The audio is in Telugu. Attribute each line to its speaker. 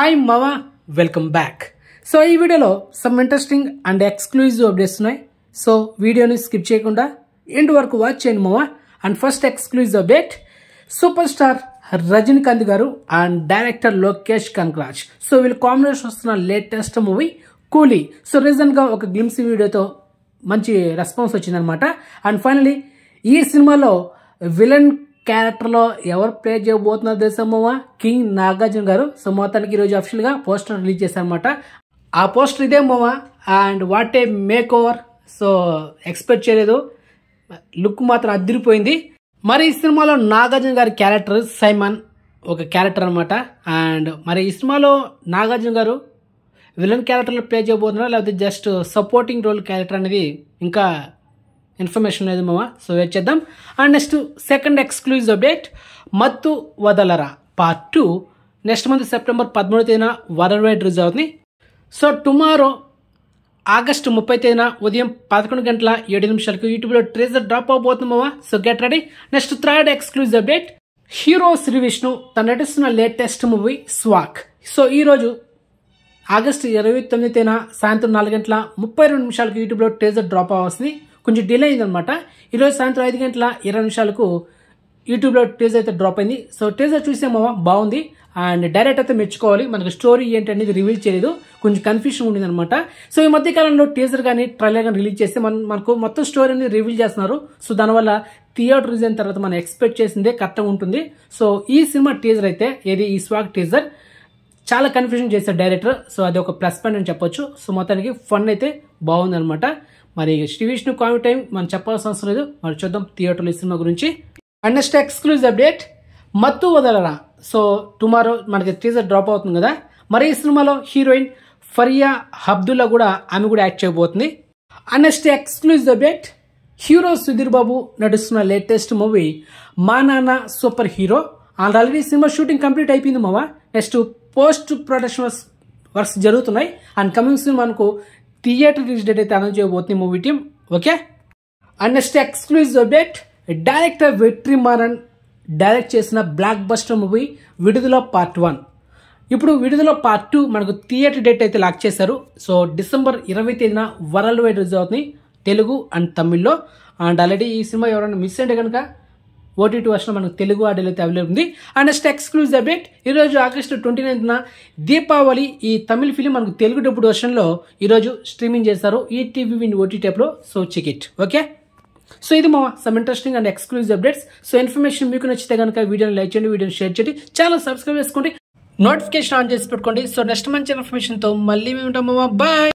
Speaker 1: హాయ్ మవ వెల్కమ్ బ్యాక్ సో ఈ వీడియోలో some interesting and exclusive updates ఉన్నాయి సో వీడియోని స్కిప్ చేయకుండా ఎండ్ వరకు వాచ్ చేయండి మవా and first exclusive update super star Rajinikanth గారు and director Lokesh Kanagaraj so వీళ్ళు కాంబినేషన్ వస్తున్న లేటెస్ట్ మూవీ కూలీ సో రీసెంట్గా ఒక గ్లిమ్స్ వీడియోతో మంచి రెస్పాన్స్ వచ్చిందనమాట అండ్ ఫైనలీ ఈ సినిమాలో విలన్ క్యారెక్టర్లో ఎవరు ప్లే చేయబోతున్నారు తెలుసా కింగ్ నాగార్జున గారు సో మొత్తానికి ఈరోజు గా పోస్టర్ రిలీజ్ చేశారనమాట ఆ పోస్టర్ ఇదే and what a makeover so expect చేయలేదు లుక్ మాత్రం అదిరిపోయింది మరి ఈ సినిమాలో నాగార్జున గారి క్యారెక్టర్ సైమన్ ఒక క్యారెక్టర్ అనమాట అండ్ మరి ఈ సినిమాలో నాగార్జున గారు విలన్ క్యారెక్టర్లో ప్లే చేయబోతున్నారా లేకపోతే జస్ట్ సపోర్టింగ్ రోల్ క్యారెక్టర్ అనేది ఇంకా ఇన్ఫర్మేషన్ లేదు ಮಾವ సో వెయిట్ చేద్దాం and next second exclusive update Mathu Vadalara part two next month September పదమూడవ తేదీన వరల్డ్ వైడ్ రిలీజ్ అవుతుంది సో టుమారో ఆగస్టు ముప్పై తేదీన ఉదయం పదకొండు గంటల ఏడు నిమిషాలకు యూట్యూబ్లో ట్రేజర్ డ్రాప్ అవబోతున్నామా so get ready next third exclusive update hero Shri Vishnu తన నటిస్తున్న లేటెస్ట్ మూవీ స్వాక్ సో ఈరోజు ఆగస్టు ఇరవై తొమ్మిది తేదీన సాయంత్రం నాలుగు గంటల ముప్పై రెండు నిమిషాలకు యూట్యూబ్లో ట్రేజర్ డ్రాప్ అవుతుంది కొంచెం డిలే అయింది అనమాట ఈరోజు సాయంత్రం ఐదు గంటల ఇరవై నిమిషాలకు యూట్యూబ్లో టీజర్ అయితే డ్రాప్ అయింది సో టీజర్ చూసామో బాగుంది అండ్ డైరెక్ట్ అయితే మెచ్చుకోవాలి మనకు స్టోరీ ఏంటి అనేది రివీల్ చేయలేదు కొంచెం కన్ఫ్యూషన్ ఉండింది అనమాట సో ఈ మధ్య కాలంలో టీజర్ కానీ ట్రైలర్ కానీ రిలీజ్ చేస్తే మనం మనకు మొత్తం స్టోరీ అనేది రివీల్ చేస్తున్నారు సో దానివల్ల థియేటర్ రిజైన్ తర్వాత మనం ఎక్స్పెక్ట్ చేసిందే కరెక్ట్గా ఉంటుంది సో ఈ సినిమా టీజర్ అయితే ఏది ఈ స్వాగ్ టీజర్ చాలా కన్ఫ్యూజన్ చేశారు డైరెక్టర్ సో అది ఒక ప్లస్ పాయింట్ అని చెప్పొచ్చు సో మొత్తానికి ఫన్ అయితే బాగుందనమాట మరి శ్రీ విష్ణు కామెడీ టైం మనం చెప్పాల్సిన అవసరం లేదు మరి చూద్దాం థియేటర్లో ఈ సినిమా గురించి and next exclusive update Mathu Vadalara so tomorrow మనకి టీజర్ డ్రాప్ అవుతుంది కదా మరి ఈ సినిమాలో హీరోయిన్ ఫరియా హబ్దుల్లా కూడా ఆమె కూడా యాక్ట్ చేయబోతుంది and next exclusive update hero Sudheer Babu నడుస్తున్న latest movie Maa Nanna super hero and already cinema shooting complete అయిపోయింది మావా నెక్స్ట్ పోస్ట్ ప్రొడక్షన్ వర్క్స్ జరుగుతున్నాయి అండ్ కమింగ్ సినిమాకు థియేటర్ రిలీజ్ డేట్ అయితే అనౌన్స్ చేయబోతుంది movie team okay and next exclusive update director Vetri Maaran direct చేసిన blockbuster movie Vidudala part one ఇప్పుడు విడుదల పార్ట్ టూ మనకు థియేటర్ డేట్ అయితే లాక్ చేశారు సో డిసెంబర్ ఇరవై తేదీన వరల్డ్ వైడ్ రిలీజ్ అవుతుంది తెలుగు అండ్ తమిళ్లో అండ్ ఆల్రెడీ ఈ సినిమా ఎవరైనా మిస్ అయ్యే కనుక ఓటీటీ వర్షన్ మనకు తెలుగు ఆడియోలో అయితే అవైలబుల్ ఉంది అండ్ నెక్స్ట్ ఎక్స్క్లూజివ్ అప్డేట్ ఈరోజు ఆగస్టు ట్వంటీ నైన్త్న దీపావళి ఈ తమిళ ఫిలిం మనకు తెలుగు డబ్బుడ్ వర్షన్లో ఈరోజు స్ట్రీమింగ్ చేస్తారు ఈ టీవీ విన్ ఓటీటీ యాప్లో so check it okay so ఇది మా some interesting and exclusive updates so information మీకు నచ్చితే కనుక వీడియోని లైక్ చేయండి వీడియోని షేర్ చేయండి ఛానల్ సబ్స్క్రైబ్ చేసుకోండి నోటిఫికేషన్ ఆన్ చేసి పెట్టుకోండి సో నెక్స్ట్ మంచి ఇన్ఫర్మేషన్తో మళ్ళీ మేము ఉంటాం బాయ్